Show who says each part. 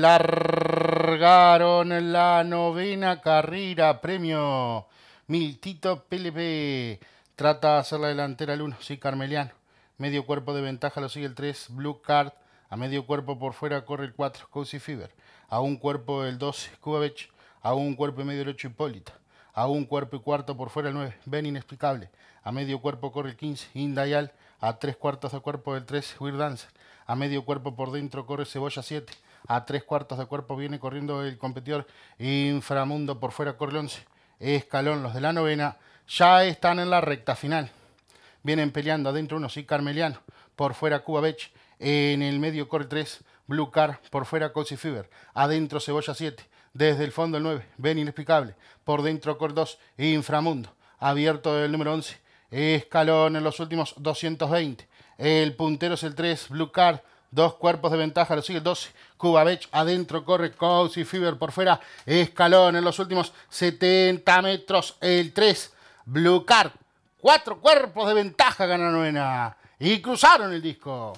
Speaker 1: largaron la novena carrera. Premio Miltito PLP. Trata de hacer la delantera el 1, sí, Carmeliano. Medio cuerpo de ventaja lo sigue el 3, Blue Card. A medio cuerpo por fuera corre el 4, Cozy Fever. A un cuerpo el 2 Kubavich. A un cuerpo y medio el 8, Hipólito A un cuerpo y cuarto por fuera el 9, Ben Inexplicable. A medio cuerpo corre el 15, Indayal. A tres cuartos de cuerpo el 3, Weird Dancer. A medio cuerpo por dentro corre Cebolla 7 a tres cuartos de cuerpo viene corriendo el competidor Inframundo por fuera, corre 11. Escalón, los de la novena, ya están en la recta final. Vienen peleando adentro uno, sí, Carmeliano, por fuera Cuba Bech, en el medio corre 3, Blue Car, por fuera Cozy Fever, adentro Cebolla 7, desde el fondo el 9, Ven Inexplicable, por dentro Cor 2, Inframundo, abierto el número 11, Escalón en los últimos 220, el puntero es el 3, Blue Card. Dos cuerpos de ventaja, lo sigue el cuba Bech, adentro, corre y Fiber por fuera. Escalón en los últimos 70 metros. El 3, Blue Card. Cuatro cuerpos de ventaja gana novena. Y cruzaron el disco.